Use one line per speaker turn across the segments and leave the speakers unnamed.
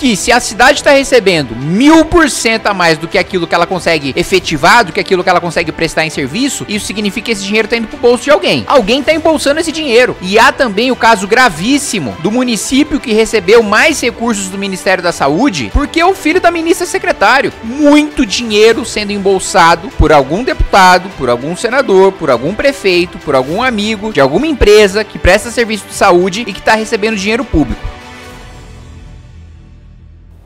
que se a cidade está recebendo mil por cento a mais do que aquilo que ela consegue efetivar, do que aquilo que ela consegue prestar em serviço, isso significa que esse dinheiro está indo para o bolso de alguém. Alguém está embolsando esse dinheiro. E há também o caso gravíssimo do município que recebeu mais recursos do Ministério da Saúde porque o filho da ministra é secretário. Muito dinheiro sendo embolsado por algum deputado, por algum senador, por algum prefeito, por algum amigo de alguma empresa que presta serviço de saúde e que está recebendo dinheiro público.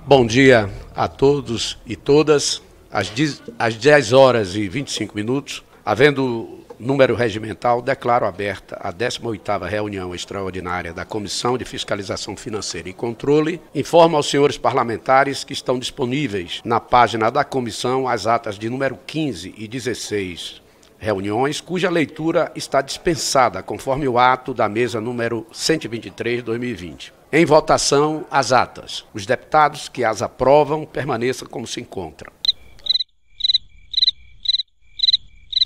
Bom dia a todos e todas. Às 10 horas e 25 minutos, havendo número regimental, declaro aberta a 18ª reunião extraordinária da Comissão de Fiscalização Financeira e Controle. Informo aos senhores parlamentares que estão disponíveis na página da comissão as atas de número 15 e 16 reuniões, cuja leitura está dispensada conforme o ato da mesa número 123/2020. Em votação, as atas. Os deputados que as aprovam permaneçam como se encontram.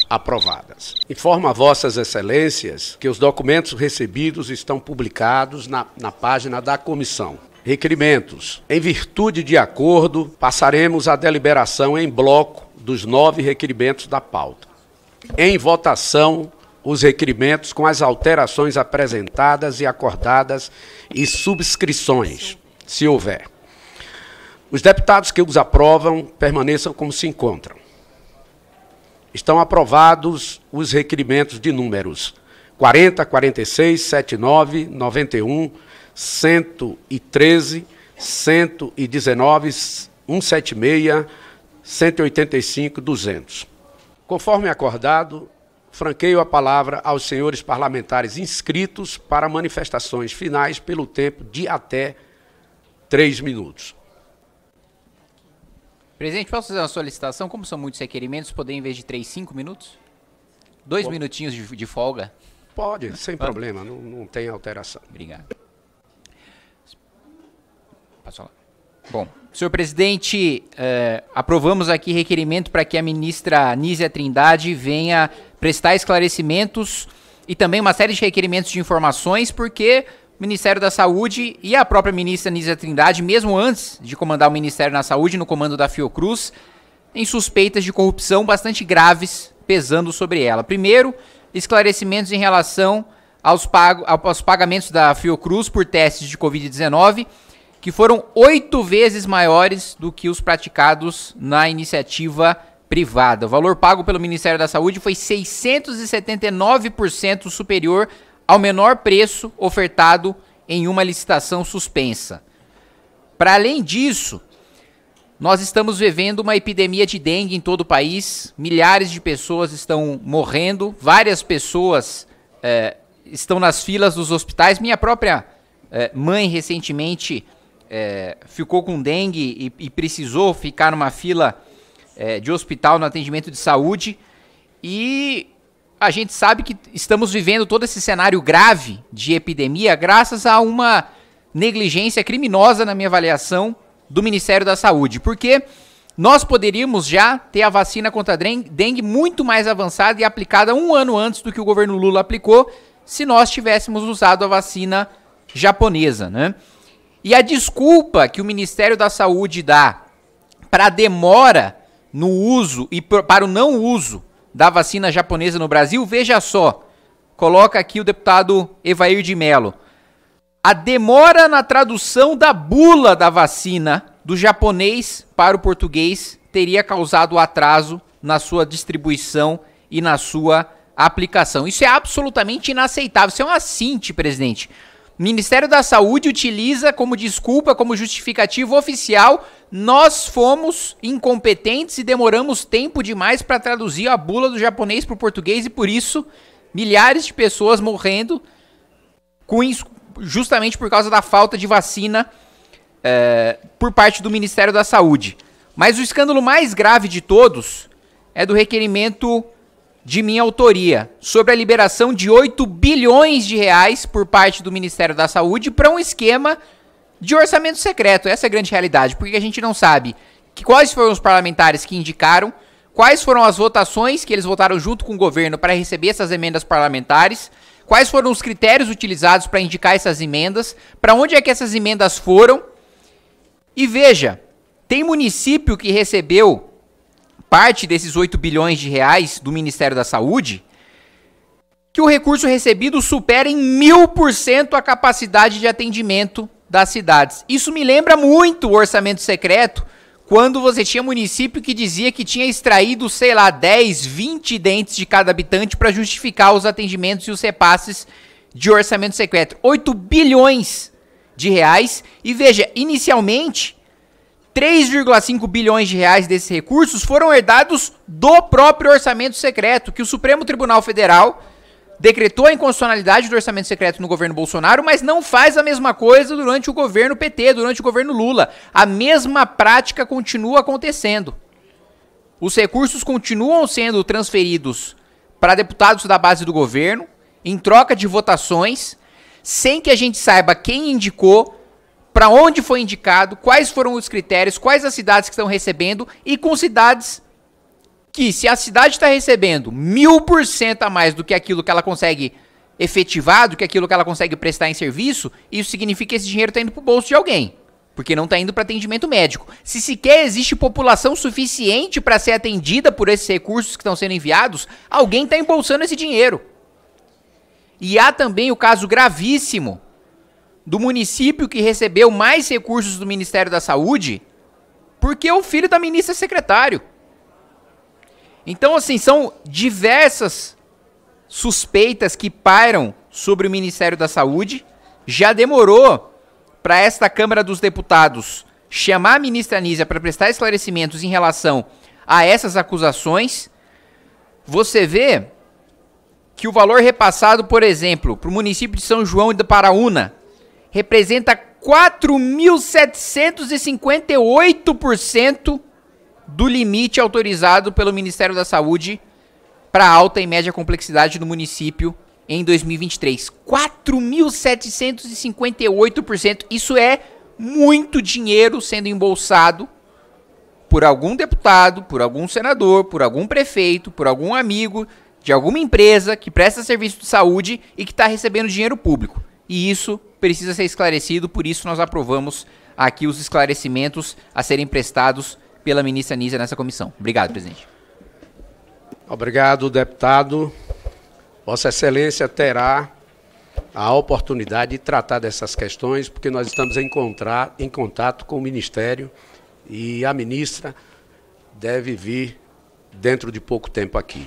aprovadas. Informo a Vossas Excelências que os documentos recebidos estão publicados na, na página da comissão. Requerimentos. Em virtude de acordo, passaremos a deliberação em bloco dos nove requerimentos da pauta. Em votação, os requerimentos com as alterações apresentadas e acordadas e subscrições, se houver. Os deputados que os aprovam permaneçam como se encontram. Estão aprovados os requerimentos de números 40, 46, 79, 91, 113, 119, 176, 185, 200. Conforme acordado, franqueio a palavra aos senhores parlamentares inscritos para manifestações finais pelo tempo de até três minutos.
Presidente, posso fazer uma solicitação? Como são muitos requerimentos, poder em vez de três, cinco minutos? Dois Pode. minutinhos de, de, folga? Pode, sem Pode. problema, não, não tem alteração. Obrigado. Bom, senhor presidente, eh, aprovamos aqui requerimento para que a ministra Nízia Trindade venha prestar esclarecimentos e também uma série de requerimentos de informações, porque o Ministério da Saúde e a própria ministra Nízia Trindade, mesmo antes de comandar o Ministério da Saúde no comando da Fiocruz, têm suspeitas de corrupção bastante graves pesando sobre ela. Primeiro, esclarecimentos em relação aos, pag aos pagamentos da Fiocruz por testes de Covid-19, que foram oito vezes maiores do que os praticados na iniciativa privada. O valor pago pelo Ministério da Saúde foi 679% superior ao menor preço ofertado em uma licitação suspensa. Para além disso, nós estamos vivendo uma epidemia de dengue em todo o país, milhares de pessoas estão morrendo, várias pessoas é, estão nas filas dos hospitais. Minha própria é, mãe recentemente é, ficou com dengue e, e precisou ficar numa fila é, de hospital no atendimento de saúde. E a gente sabe que estamos vivendo todo esse cenário grave de epidemia graças a uma negligência criminosa, na minha avaliação, do Ministério da Saúde. Porque nós poderíamos já ter a vacina contra a dengue muito mais avançada e aplicada um ano antes do que o governo Lula aplicou, se nós tivéssemos usado a vacina japonesa, né? E a desculpa que o Ministério da Saúde dá para a demora no uso e para o não uso da vacina japonesa no Brasil, veja só. Coloca aqui o deputado Evair de Mello. A demora na tradução da bula da vacina do japonês para o português teria causado atraso na sua distribuição e na sua aplicação. Isso é absolutamente inaceitável. Isso é um assinte, presidente. Ministério da Saúde utiliza como desculpa, como justificativo oficial, nós fomos incompetentes e demoramos tempo demais para traduzir a bula do japonês para o português e por isso milhares de pessoas morrendo com, justamente por causa da falta de vacina é, por parte do Ministério da Saúde. Mas o escândalo mais grave de todos é do requerimento de minha autoria sobre a liberação de 8 bilhões de reais por parte do Ministério da Saúde para um esquema de orçamento secreto. Essa é a grande realidade, porque a gente não sabe que, quais foram os parlamentares que indicaram, quais foram as votações que eles votaram junto com o governo para receber essas emendas parlamentares, quais foram os critérios utilizados para indicar essas emendas, para onde é que essas emendas foram. E veja, tem município que recebeu parte desses 8 bilhões de reais do Ministério da Saúde, que o recurso recebido supera em mil por cento a capacidade de atendimento das cidades. Isso me lembra muito o orçamento secreto, quando você tinha município que dizia que tinha extraído, sei lá, 10, 20 dentes de cada habitante para justificar os atendimentos e os repasses de orçamento secreto. 8 bilhões de reais. E veja, inicialmente 3,5 bilhões de reais desses recursos foram herdados do próprio orçamento secreto, que o Supremo Tribunal Federal decretou a inconstitucionalidade do orçamento secreto no governo Bolsonaro, mas não faz a mesma coisa durante o governo PT, durante o governo Lula. A mesma prática continua acontecendo. Os recursos continuam sendo transferidos para deputados da base do governo, em troca de votações, sem que a gente saiba quem indicou, para onde foi indicado, quais foram os critérios, quais as cidades que estão recebendo e com cidades que, se a cidade está recebendo mil por cento a mais do que aquilo que ela consegue efetivar, do que aquilo que ela consegue prestar em serviço, isso significa que esse dinheiro está indo para o bolso de alguém. Porque não está indo para atendimento médico. Se sequer existe população suficiente para ser atendida por esses recursos que estão sendo enviados, alguém está embolsando esse dinheiro. E há também o caso gravíssimo do município que recebeu mais recursos do Ministério da Saúde porque o filho da ministra é secretário. Então, assim, são diversas suspeitas que pairam sobre o Ministério da Saúde. Já demorou para esta Câmara dos Deputados chamar a ministra Anísia para prestar esclarecimentos em relação a essas acusações. Você vê que o valor repassado, por exemplo, para o município de São João e do Paraúna representa 4.758% do limite autorizado pelo Ministério da Saúde para alta e média complexidade no município em 2023. 4.758%. Isso é muito dinheiro sendo embolsado por algum deputado, por algum senador, por algum prefeito, por algum amigo de alguma empresa que presta serviço de saúde e que está recebendo dinheiro público. E isso precisa ser esclarecido, por isso nós aprovamos aqui os esclarecimentos a serem prestados pela ministra Nízia nessa comissão. Obrigado, presidente. Obrigado, deputado. Vossa Excelência terá
a oportunidade de tratar dessas questões, porque nós estamos em, em contato com o Ministério e a ministra deve vir dentro de pouco
tempo aqui.